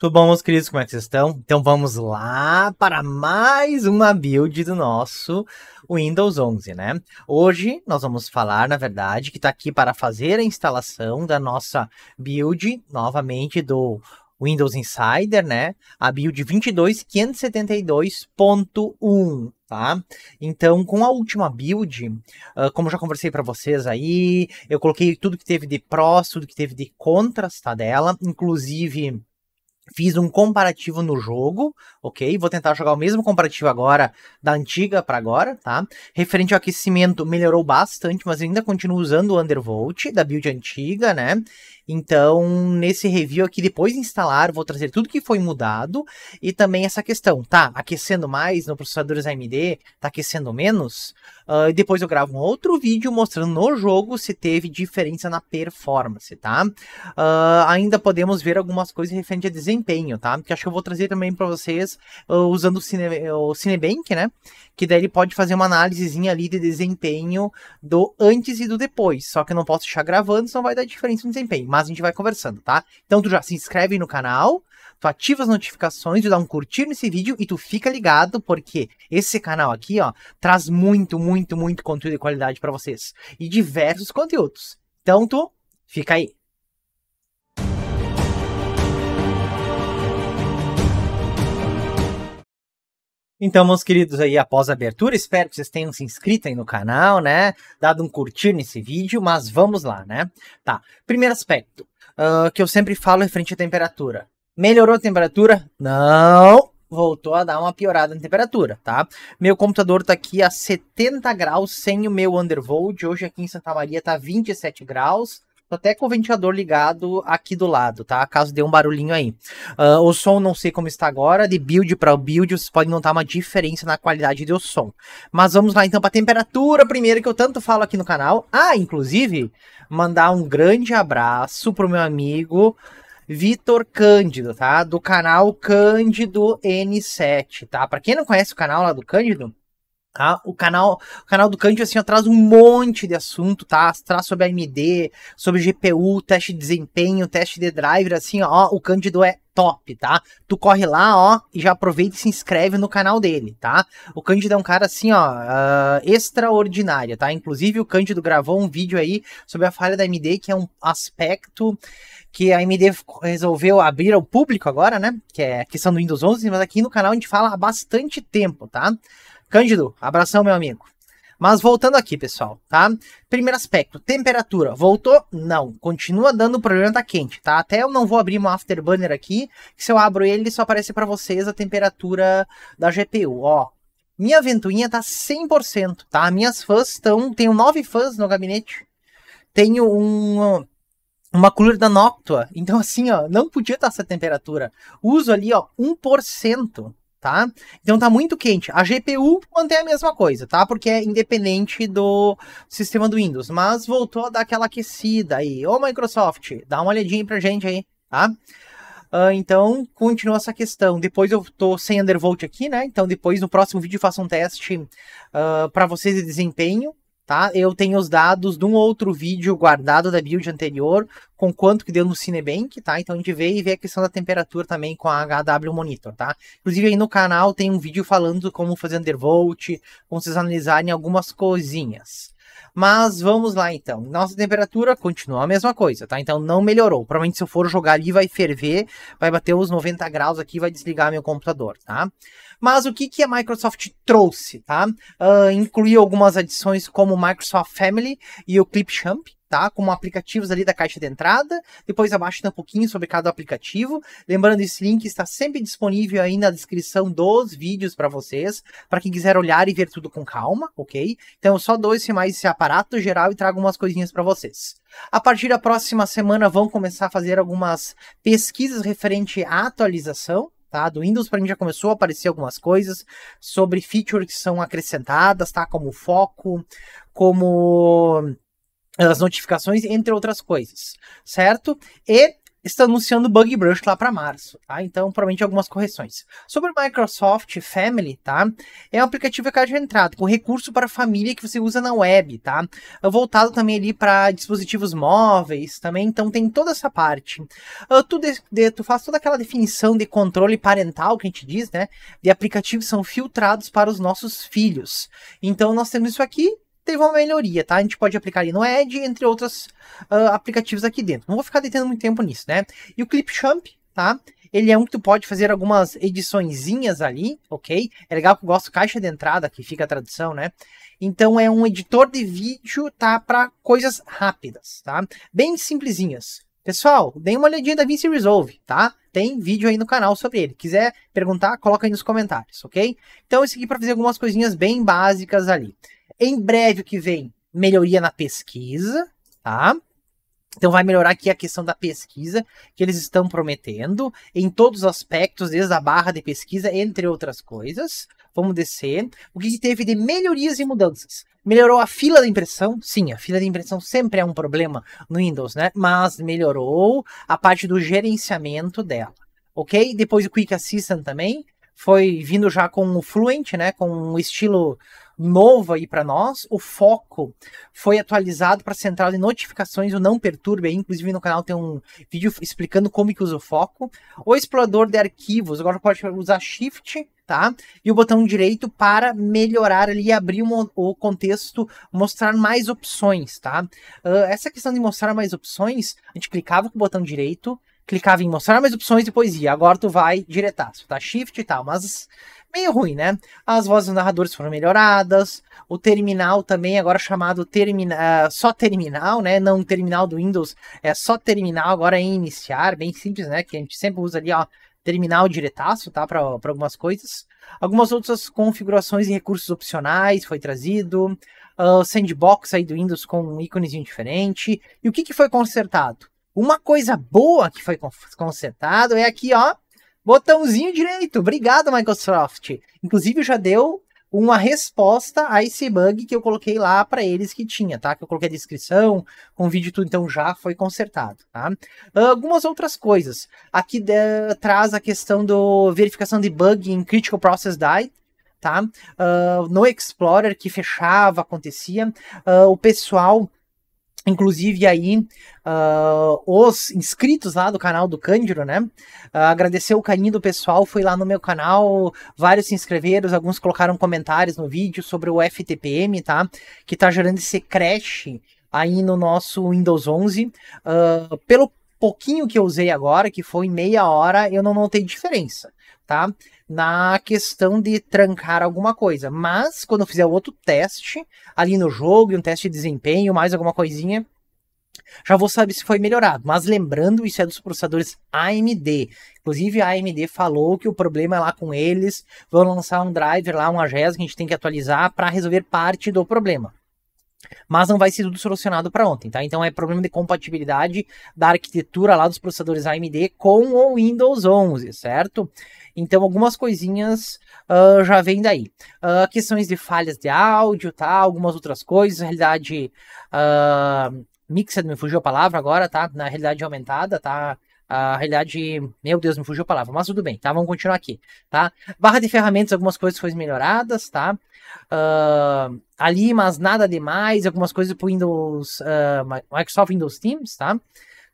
Tudo bom, meus queridos? Como é que vocês estão? Então vamos lá para mais uma build do nosso Windows 11, né? Hoje nós vamos falar, na verdade, que está aqui para fazer a instalação da nossa build, novamente, do Windows Insider, né? A build 22572.1, tá? Então, com a última build, uh, como já conversei para vocês aí, eu coloquei tudo que teve de prós, tudo que teve de contras, tá, dela, inclusive Fiz um comparativo no jogo, ok? Vou tentar jogar o mesmo comparativo agora, da antiga para agora, tá? Referente ao aquecimento, melhorou bastante, mas ainda continuo usando o Undervolt da build antiga, né? Então, nesse review aqui, depois de instalar, vou trazer tudo que foi mudado e também essa questão, tá? Aquecendo mais no processadores AMD, tá aquecendo menos? Uh, depois eu gravo um outro vídeo mostrando no jogo se teve diferença na performance, tá? Uh, ainda podemos ver algumas coisas referente a desempenho, tá? Que acho que eu vou trazer também para vocês uh, usando o, Cine, o Cinebank, né? Que daí ele pode fazer uma análisezinha ali de desempenho do antes e do depois. Só que eu não posso deixar gravando, senão vai dar diferença no desempenho. Mas a gente vai conversando, tá? Então tu já se inscreve no canal, tu ativa as notificações, tu dá um curtir nesse vídeo e tu fica ligado, porque esse canal aqui, ó, traz muito, muito muito, muito conteúdo de qualidade para vocês. E diversos conteúdos. Então, tu fica aí. Então, meus queridos, aí após a abertura, espero que vocês tenham se inscrito aí no canal, né? Dado um curtir nesse vídeo, mas vamos lá, né? Tá, primeiro aspecto uh, que eu sempre falo referente frente à temperatura. Melhorou a temperatura? Não! voltou a dar uma piorada na temperatura, tá? Meu computador tá aqui a 70 graus sem o meu undervolt. Hoje aqui em Santa Maria tá 27 graus. Tô até com o ventilador ligado aqui do lado, tá? Caso dê um barulhinho aí. Uh, o som não sei como está agora, de build para build, vocês podem notar uma diferença na qualidade do som. Mas vamos lá então para temperatura primeiro, que eu tanto falo aqui no canal. Ah, inclusive, mandar um grande abraço pro meu amigo Vitor Cândido, tá? Do canal Cândido N7, tá? Para quem não conhece o canal lá do Cândido, Tá? O canal o canal do Cândido assim, traz um monte de assunto, tá? Traz sobre AMD, sobre GPU, teste de desempenho, teste de driver, assim, ó, o Cândido é top, tá? Tu corre lá, ó, e já aproveita e se inscreve no canal dele, tá? O Cândido é um cara assim, ó, uh, extraordinário, tá? Inclusive o Cândido gravou um vídeo aí sobre a falha da AMD, que é um aspecto que a AMD resolveu abrir ao público agora, né? Que é a questão do Windows 11, mas aqui no canal a gente fala há bastante tempo, tá? Cândido, abração, meu amigo. Mas voltando aqui, pessoal, tá? Primeiro aspecto, temperatura. Voltou? Não. Continua dando o problema tá quente, tá? Até eu não vou abrir um afterburner aqui, que se eu abro ele, ele só aparece para vocês a temperatura da GPU, ó. Minha ventoinha tá 100%, tá? Minhas fãs estão... Tenho nove fãs no gabinete. Tenho um uma cooler da Noctua. Então, assim, ó, não podia estar tá essa temperatura. Uso ali, ó, 1% tá? Então tá muito quente. A GPU mantém a mesma coisa, tá? Porque é independente do sistema do Windows, mas voltou a dar aquela aquecida aí. Ô Microsoft, dá uma olhadinha pra gente aí, tá? Uh, então, continua essa questão. Depois eu tô sem undervolt aqui, né? Então, depois no próximo vídeo eu faço um teste uh, ah, para vocês de desempenho, tá? Eu tenho os dados de um outro vídeo guardado da build anterior, com quanto que deu no Cinebank, tá? Então a gente vê e vê a questão da temperatura também com a HW Monitor, tá? Inclusive aí no canal tem um vídeo falando como fazer undervolt, como vocês analisarem algumas coisinhas. Mas vamos lá então. Nossa temperatura continua a mesma coisa, tá? Então não melhorou. Provavelmente se eu for jogar ali vai ferver, vai bater os 90 graus aqui, vai desligar meu computador, tá? Mas o que, que a Microsoft trouxe, tá? Uh, incluiu algumas adições como o Microsoft Family e o Clipchamp, tá? Como aplicativos ali da caixa de entrada. Depois abaixo tem um pouquinho sobre cada aplicativo. Lembrando, esse link está sempre disponível aí na descrição dos vídeos para vocês, para quem quiser olhar e ver tudo com calma, ok? Então eu só dou esse mais esse aparato geral e trago umas coisinhas para vocês. A partir da próxima semana vão começar a fazer algumas pesquisas referente à atualização, tá? Do Windows para mim já começou a aparecer algumas coisas sobre features que são acrescentadas, tá? Como foco, como as notificações, entre outras coisas, certo? E está anunciando Bug Brush lá para março, tá? Então, provavelmente algumas correções. Sobre Microsoft Family, tá? É um aplicativo de caixa é de entrada, com recurso para família que você usa na web, tá? É voltado também ali para dispositivos móveis também, então tem toda essa parte. Ah, tu, de, de, tu faz toda aquela definição de controle parental que a gente diz, né? De aplicativos são filtrados para os nossos filhos. Então, nós temos isso aqui, teve uma melhoria, tá? A gente pode aplicar ali no Edge, entre outros uh, ah, aplicativos aqui dentro. Não vou ficar detendo muito tempo nisso, né? E o Clipchamp, tá? Ele é um que tu pode fazer algumas ediçõezinhas ali, ok? É legal que eu gosto caixa de entrada, que fica a tradução, né? Então é um editor de vídeo, tá? Para coisas rápidas, tá? Bem simplesinhas. Pessoal, dê uma olhadinha da Vinci Resolve, tá? Tem vídeo aí no canal sobre ele. Quiser perguntar, coloca aí nos comentários, ok? Então, isso aqui para fazer algumas coisinhas bem básicas ali. Em breve o que vem, melhoria na pesquisa, tá? Então vai melhorar aqui a questão da pesquisa que eles estão prometendo em todos os aspectos, desde a barra de pesquisa, entre outras coisas. Vamos descer. O que teve de melhorias e mudanças? Melhorou a fila de impressão? Sim, a fila de impressão sempre é um problema no Windows, né? Mas melhorou a parte do gerenciamento dela. Ok? Depois o Quick Assistant também foi vindo já com o Fluent, né, com um estilo novo aí para nós. O foco foi atualizado para a central de notificações, o Não Perturbe. inclusive, no canal tem um vídeo explicando como que usa o foco. O explorador de arquivos, agora pode usar Shift, tá? E o botão direito para melhorar ali, abrir um, o contexto, mostrar mais opções, tá? Uh, essa questão de mostrar mais opções, a gente clicava com o botão direito clicava em mostrar mais opções e poesia. Agora tu vai diretaço, tá? Shift e tal, mas meio ruim, né? As vozes dos narradores foram melhoradas, o terminal também, agora chamado termina, ah, só terminal, né? Não terminal do Windows, é só terminal, agora em é iniciar, bem simples, né? Que a gente sempre usa ali, ó, terminal diretaço, tá? Para algumas coisas. Algumas outras configurações e recursos opcionais foi trazido. Uh, sandbox aí do Windows com um íconezinho diferente. E o que, que foi consertado? Uma coisa boa que foi consertado é aqui, ó, botãozinho direito. Obrigado, Microsoft. Inclusive já deu uma resposta a esse bug que eu coloquei lá para eles que tinha, tá? Que eu coloquei a descrição, com o vídeo tudo, então já foi consertado, tá? algumas outras coisas. Aqui eh, traz a questão do verificação de bug em Critical Process Die, tá? Uh, no Explorer que fechava, acontecia. Ah, o pessoal Inclusive aí, uh, os inscritos lá do canal do Cândido, né? Uh, agradecer o carinho do pessoal, foi lá no meu canal, vários se inscreveram, alguns colocaram comentários no vídeo sobre o FTPM, tá? Que tá gerando esse crash aí no nosso Windows 11. Uh, ah, pelo pouquinho que eu usei agora, que foi meia hora, eu não notei diferença tá? Na questão de trancar alguma coisa. Mas quando eu fizer outro teste ali no jogo, um teste de desempenho, mais alguma coisinha, já vou saber se foi melhorado. Mas lembrando, isso é dos processadores AMD. Inclusive, a AMD falou que o problema é lá com eles. Vão lançar um driver lá, um AGES que a gente tem que atualizar para resolver parte do problema. Mas não vai ser tudo solucionado para ontem, tá? Então é problema de compatibilidade da arquitetura lá dos processadores AMD com o Windows 11, certo? Então algumas coisinhas uh, já vem daí. Uh, questões de falhas de áudio, tá? Algumas outras coisas, realidade uh, ah, mixed, me fugiu a palavra agora, tá? Na realidade aumentada, tá? a realidade, meu Deus, me fugiu a palavra, mas tudo bem, tá? Vamos continuar aqui, tá? Barra de ferramentas, algumas coisas foram melhoradas, tá? Uh, ali, mas nada demais, algumas coisas pro Windows, uh, Microsoft Windows Teams, tá?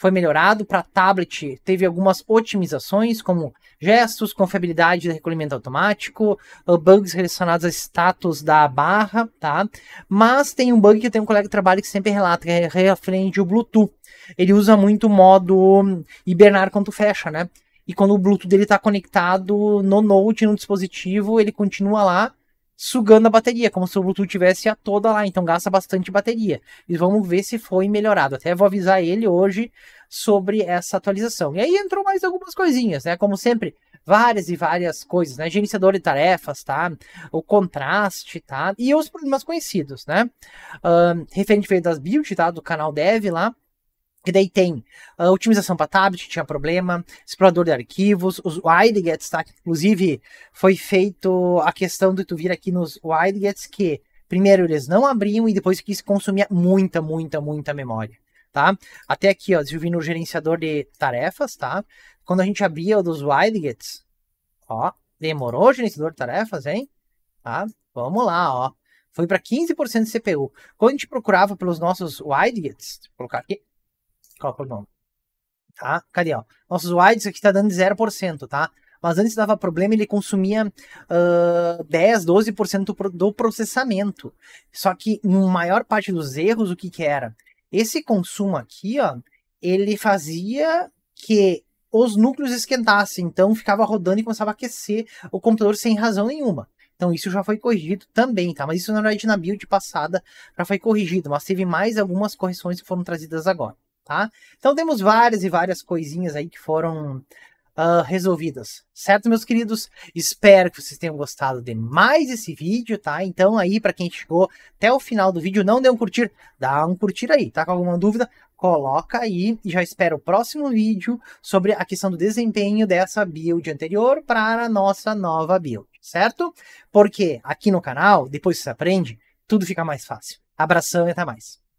foi melhorado. Para tablet, teve algumas otimizações, como gestos, confiabilidade de recolhimento automático, uh, bugs relacionados a status da barra, tá? Mas tem um bug que tem um colega de trabalho que sempre relata, que é referente o Bluetooth. Ele usa muito o modo hibernar quando fecha, né? E quando o Bluetooth dele está conectado no Note, no dispositivo, ele continua lá sugando a bateria, como se o Bluetooth tivesse a toda lá, então gasta bastante bateria. E vamos ver se foi melhorado. Até vou avisar ele hoje sobre essa atualização. E aí entrou mais algumas coisinhas, né? Como sempre, várias e várias coisas, né? Gerenciador de tarefas, tá? O contraste, tá? E os problemas conhecidos, né? referente feito das builds, tá? Do canal Dev lá que daí tem a otimização para tablet, tinha problema, explorador de arquivos, os widgets, tá? Inclusive, foi feito a questão de tu vir aqui nos widgets que, primeiro, eles não abriam e depois que isso consumia muita, muita, muita memória, tá? Até aqui, ó, se eu vir no gerenciador de tarefas, tá? Quando a gente abria o dos widgets, ó, demorou o gerenciador de tarefas, hein? Tá? Vamos lá, ó. Foi para 15% de CPU. Quando a gente procurava pelos nossos widgets, colocar aqui, Copa é o Mundo. Tá? Cadê, ó? Nossos wides aqui tá dando 0%, tá? Mas antes dava problema, ele consumia uh, 10, 12% do processamento. Só que, na maior parte dos erros, o que que era? Esse consumo aqui, ó, ele fazia que os núcleos esquentassem, então ficava rodando e começava a aquecer o computador sem razão nenhuma. Então isso já foi corrigido também, tá? Mas isso na verdade na build passada já foi corrigido, mas teve mais algumas correções que foram trazidas agora tá? Então temos várias e várias coisinhas aí que foram uh, resolvidas, certo, meus queridos? Espero que vocês tenham gostado de mais esse vídeo, tá? Então aí, para quem chegou até o final do vídeo, não deu um curtir, dá um curtir aí, tá? Com alguma dúvida, coloca aí e já espera o próximo vídeo sobre a questão do desempenho dessa build anterior para a nossa nova build, certo? Porque aqui no canal, depois que você aprende, tudo fica mais fácil. Abração e até mais.